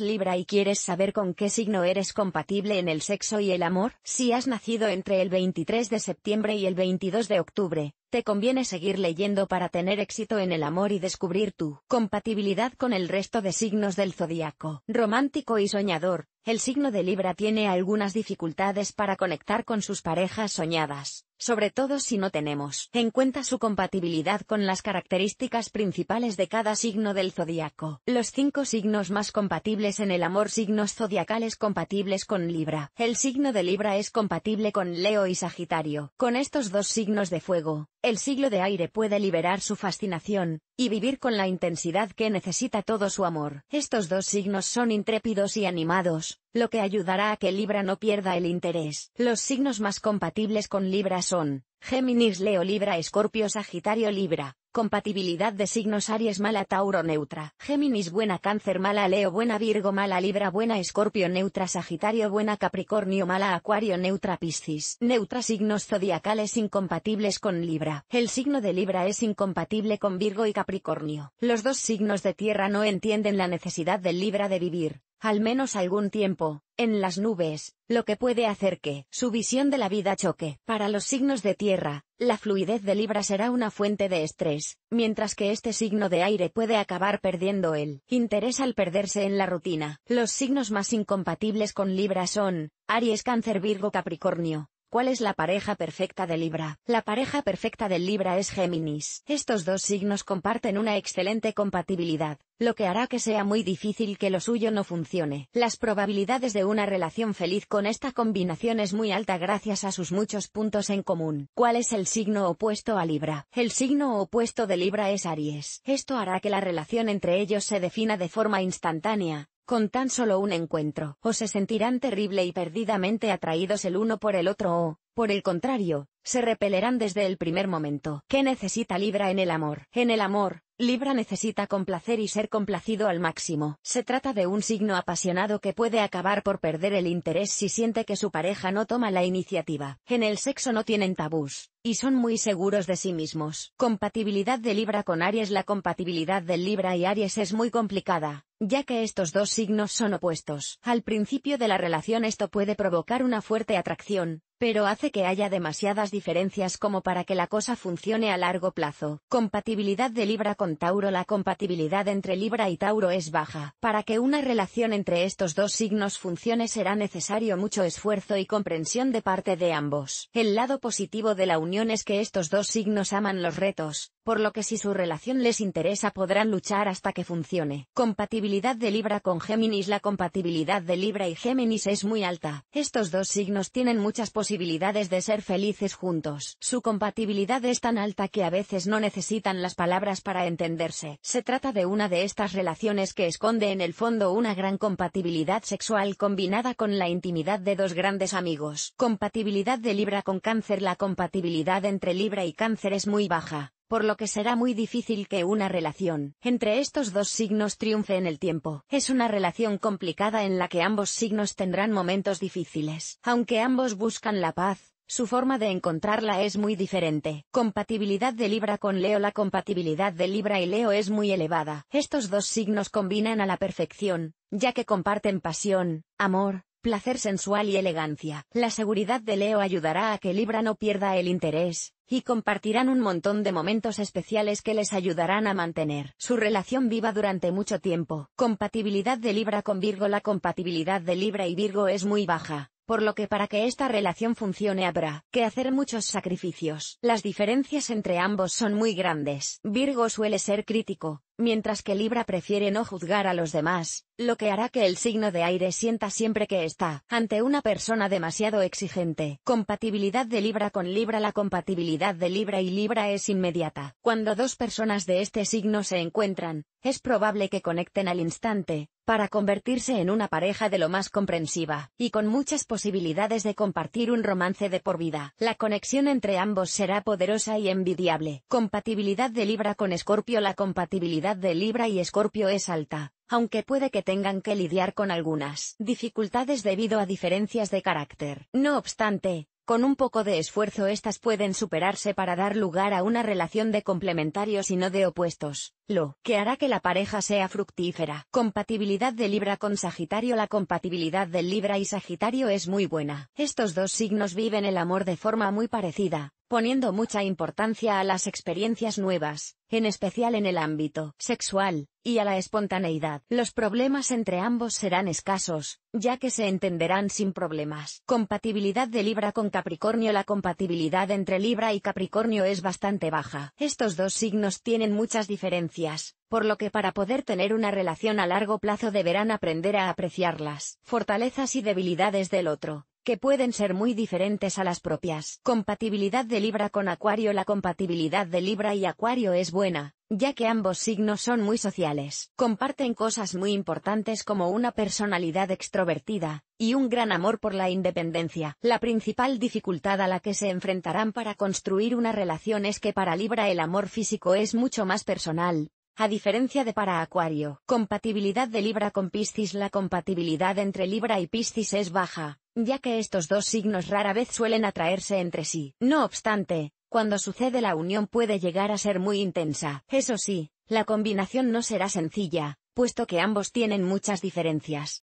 Libra y quieres saber con qué signo eres compatible en el sexo y el amor, si has nacido entre el 23 de septiembre y el 22 de octubre, te conviene seguir leyendo para tener éxito en el amor y descubrir tu compatibilidad con el resto de signos del zodiaco. Romántico y soñador, el signo de Libra tiene algunas dificultades para conectar con sus parejas soñadas, sobre todo si no tenemos en cuenta su compatibilidad con las características principales de cada signo del zodiaco. Los cinco signos más compatibles en el amor signos zodiacales compatibles con Libra. El signo de Libra es compatible con Leo y Sagitario. Con estos dos signos de fuego, el siglo de aire puede liberar su fascinación, y vivir con la intensidad que necesita todo su amor. Estos dos signos son intrépidos y animados, lo que ayudará a que Libra no pierda el interés. Los signos más compatibles con Libra son, Géminis Leo Libra Escorpio Sagitario Libra. Compatibilidad de signos Aries mala Tauro neutra, Géminis buena Cáncer mala Leo buena Virgo mala Libra buena Escorpio neutra Sagitario buena Capricornio mala Acuario neutra Piscis neutra signos zodiacales incompatibles con Libra. El signo de Libra es incompatible con Virgo y Capricornio. Los dos signos de tierra no entienden la necesidad del Libra de vivir, al menos algún tiempo, en las nubes, lo que puede hacer que su visión de la vida choque. Para los signos de tierra, la fluidez de Libra será una fuente de estrés, mientras que este signo de aire puede acabar perdiendo el interés al perderse en la rutina. Los signos más incompatibles con Libra son Aries, Cáncer, Virgo, Capricornio. ¿Cuál es la pareja perfecta de Libra? La pareja perfecta del Libra es Géminis. Estos dos signos comparten una excelente compatibilidad, lo que hará que sea muy difícil que lo suyo no funcione. Las probabilidades de una relación feliz con esta combinación es muy alta gracias a sus muchos puntos en común. ¿Cuál es el signo opuesto a Libra? El signo opuesto de Libra es Aries. Esto hará que la relación entre ellos se defina de forma instantánea, con tan solo un encuentro, o se sentirán terrible y perdidamente atraídos el uno por el otro o, por el contrario, se repelerán desde el primer momento. ¿Qué necesita Libra en el amor? En el amor, Libra necesita complacer y ser complacido al máximo. Se trata de un signo apasionado que puede acabar por perder el interés si siente que su pareja no toma la iniciativa. En el sexo no tienen tabús, y son muy seguros de sí mismos. Compatibilidad de Libra con Aries La compatibilidad del Libra y Aries es muy complicada, ya que estos dos signos son opuestos. Al principio de la relación esto puede provocar una fuerte atracción, pero hace que haya demasiadas diferencias como para que la cosa funcione a largo plazo. Compatibilidad de Libra con Tauro La compatibilidad entre Libra y Tauro es baja. Para que una relación entre estos dos signos funcione será necesario mucho esfuerzo y comprensión de parte de ambos. El lado positivo de la unión es que estos dos signos aman los retos, por lo que si su relación les interesa podrán luchar hasta que funcione. Compatibilidad de Libra con Géminis La compatibilidad de Libra y Géminis es muy alta. Estos dos signos tienen muchas posibilidades de ser felices juntos. Su compatibilidad es tan alta que a veces no necesitan las palabras para entenderse. Se trata de una de estas relaciones que esconde en el fondo una gran compatibilidad sexual combinada con la intimidad de dos grandes amigos. Compatibilidad de Libra con Cáncer La compatibilidad entre Libra y Cáncer es muy baja por lo que será muy difícil que una relación entre estos dos signos triunfe en el tiempo. Es una relación complicada en la que ambos signos tendrán momentos difíciles, aunque ambos buscan la paz, su forma de encontrarla es muy diferente. Compatibilidad de Libra con Leo La compatibilidad de Libra y Leo es muy elevada. Estos dos signos combinan a la perfección, ya que comparten pasión, amor, placer sensual y elegancia. La seguridad de Leo ayudará a que Libra no pierda el interés, y compartirán un montón de momentos especiales que les ayudarán a mantener su relación viva durante mucho tiempo. Compatibilidad de Libra con Virgo La compatibilidad de Libra y Virgo es muy baja por lo que para que esta relación funcione habrá que hacer muchos sacrificios. Las diferencias entre ambos son muy grandes. Virgo suele ser crítico, mientras que Libra prefiere no juzgar a los demás, lo que hará que el signo de aire sienta siempre que está ante una persona demasiado exigente. Compatibilidad de Libra con Libra La compatibilidad de Libra y Libra es inmediata. Cuando dos personas de este signo se encuentran, es probable que conecten al instante, para convertirse en una pareja de lo más comprensiva, y con muchas posibilidades de compartir un romance de por vida. La conexión entre ambos será poderosa y envidiable. Compatibilidad de Libra con Escorpio La compatibilidad de Libra y Escorpio es alta, aunque puede que tengan que lidiar con algunas dificultades debido a diferencias de carácter. No obstante, con un poco de esfuerzo estas pueden superarse para dar lugar a una relación de complementarios y no de opuestos, lo que hará que la pareja sea fructífera. Compatibilidad de Libra con Sagitario La compatibilidad del Libra y Sagitario es muy buena. Estos dos signos viven el amor de forma muy parecida, poniendo mucha importancia a las experiencias nuevas, en especial en el ámbito sexual, y a la espontaneidad. Los problemas entre ambos serán escasos, ya que se entenderán sin problemas. Compatibilidad de Libra con Capricornio La compatibilidad entre Libra y Capricornio es bastante baja. Estos dos signos tienen muchas diferencias, por lo que para poder tener una relación a largo plazo deberán aprender a apreciarlas. Fortalezas y debilidades del otro que pueden ser muy diferentes a las propias. Compatibilidad de Libra con Acuario La compatibilidad de Libra y Acuario es buena, ya que ambos signos son muy sociales. Comparten cosas muy importantes como una personalidad extrovertida, y un gran amor por la independencia. La principal dificultad a la que se enfrentarán para construir una relación es que para Libra el amor físico es mucho más personal, a diferencia de para Acuario, compatibilidad de Libra con Piscis La compatibilidad entre Libra y Piscis es baja, ya que estos dos signos rara vez suelen atraerse entre sí. No obstante, cuando sucede la unión puede llegar a ser muy intensa. Eso sí, la combinación no será sencilla, puesto que ambos tienen muchas diferencias.